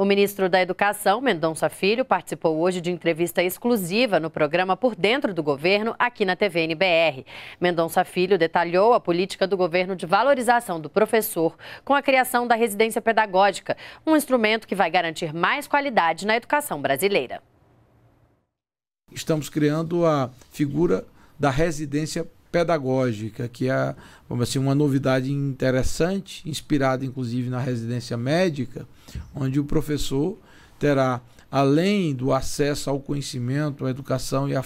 O ministro da Educação, Mendonça Filho, participou hoje de entrevista exclusiva no programa Por Dentro do Governo, aqui na TV NBR. Mendonça Filho detalhou a política do governo de valorização do professor com a criação da residência pedagógica, um instrumento que vai garantir mais qualidade na educação brasileira. Estamos criando a figura da residência pedagógica pedagógica, que é vamos assim, uma novidade interessante, inspirada inclusive na residência médica, onde o professor terá, além do acesso ao conhecimento, à educação e à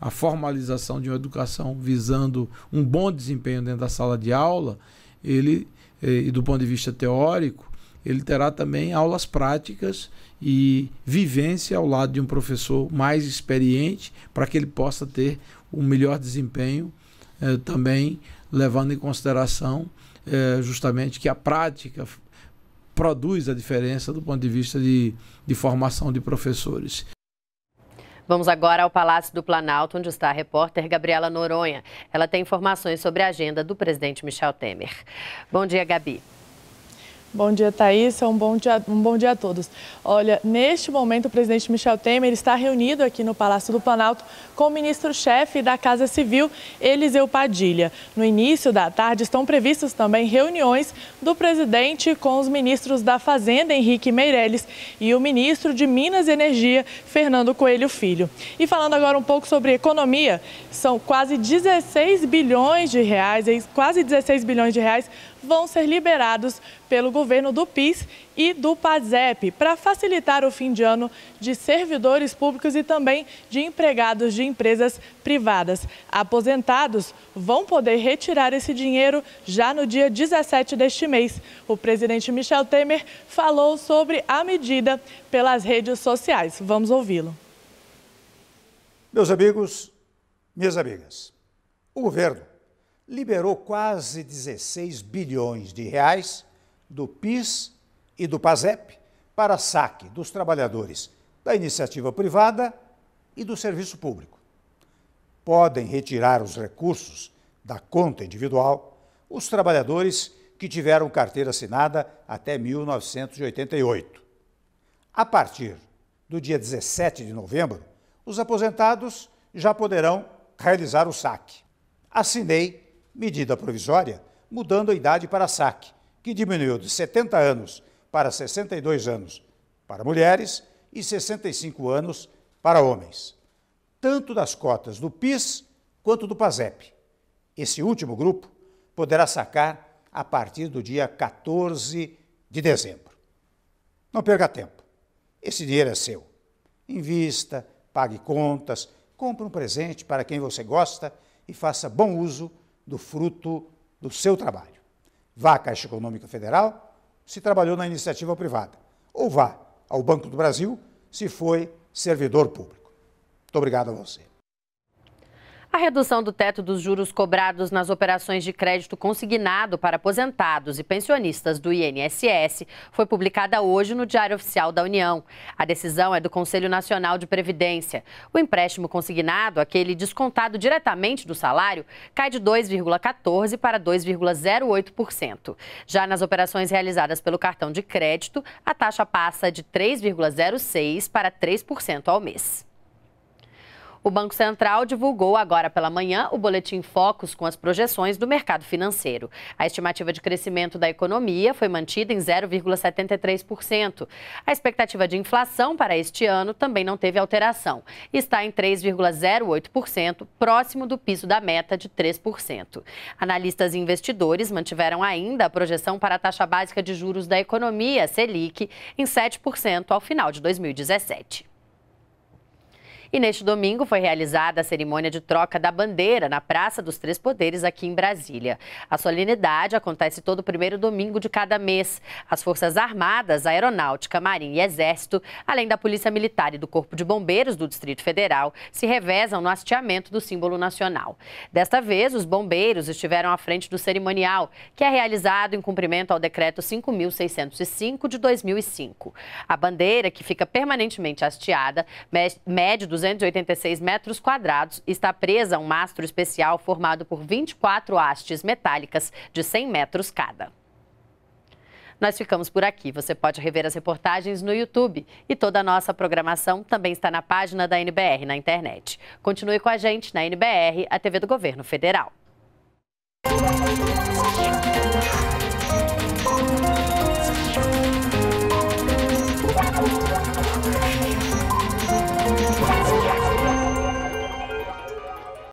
a, formalização de uma educação visando um bom desempenho dentro da sala de aula, ele, eh, e do ponto de vista teórico, ele terá também aulas práticas e vivência ao lado de um professor mais experiente para que ele possa ter um melhor desempenho eh, também levando em consideração eh, justamente que a prática produz a diferença do ponto de vista de, de formação de professores. Vamos agora ao Palácio do Planalto, onde está a repórter Gabriela Noronha. Ela tem informações sobre a agenda do presidente Michel Temer. Bom dia, Gabi. Bom dia, Thaís. É um bom dia, um bom dia a todos. Olha, neste momento, o presidente Michel Temer está reunido aqui no Palácio do Planalto com o ministro-chefe da Casa Civil, Eliseu Padilha. No início da tarde, estão previstas também reuniões do presidente com os ministros da Fazenda, Henrique Meirelles, e o ministro de Minas e Energia, Fernando Coelho Filho. E falando agora um pouco sobre economia, são quase 16 bilhões de reais, quase 16 bilhões de reais vão ser liberados pelo governo governo do PIS e do PASEP para facilitar o fim de ano de servidores públicos e também de empregados de empresas privadas. Aposentados vão poder retirar esse dinheiro já no dia 17 deste mês. O presidente Michel Temer falou sobre a medida pelas redes sociais. Vamos ouvi-lo. Meus amigos, minhas amigas, o governo liberou quase 16 bilhões de reais do PIS e do PASEP para saque dos trabalhadores da iniciativa privada e do serviço público. Podem retirar os recursos da conta individual os trabalhadores que tiveram carteira assinada até 1988. A partir do dia 17 de novembro, os aposentados já poderão realizar o saque. Assinei medida provisória mudando a idade para saque que diminuiu de 70 anos para 62 anos para mulheres e 65 anos para homens, tanto das cotas do PIS quanto do PASEP. Esse último grupo poderá sacar a partir do dia 14 de dezembro. Não perca tempo. Esse dinheiro é seu. Invista, pague contas, compre um presente para quem você gosta e faça bom uso do fruto do seu trabalho vá à Caixa Econômica Federal, se trabalhou na iniciativa privada, ou vá ao Banco do Brasil, se foi servidor público. Muito obrigado a você. A redução do teto dos juros cobrados nas operações de crédito consignado para aposentados e pensionistas do INSS foi publicada hoje no Diário Oficial da União. A decisão é do Conselho Nacional de Previdência. O empréstimo consignado, aquele descontado diretamente do salário, cai de 2,14% para 2,08%. Já nas operações realizadas pelo cartão de crédito, a taxa passa de 3,06% para 3% ao mês. O Banco Central divulgou agora pela manhã o boletim Focus com as projeções do mercado financeiro. A estimativa de crescimento da economia foi mantida em 0,73%. A expectativa de inflação para este ano também não teve alteração. Está em 3,08%, próximo do piso da meta de 3%. Analistas e investidores mantiveram ainda a projeção para a taxa básica de juros da economia, Selic, em 7% ao final de 2017. E neste domingo foi realizada a cerimônia de troca da bandeira na Praça dos Três Poderes, aqui em Brasília. A solenidade acontece todo primeiro domingo de cada mês. As Forças Armadas, Aeronáutica, Marinha e Exército, além da Polícia Militar e do Corpo de Bombeiros do Distrito Federal, se revezam no hasteamento do símbolo nacional. Desta vez, os bombeiros estiveram à frente do cerimonial, que é realizado em cumprimento ao Decreto 5.605 de 2005. A bandeira, que fica permanentemente hasteada, mede dos 286 metros quadrados está presa a um mastro especial formado por 24 hastes metálicas de 100 metros cada. Nós ficamos por aqui. Você pode rever as reportagens no YouTube. E toda a nossa programação também está na página da NBR na internet. Continue com a gente na NBR, a TV do Governo Federal.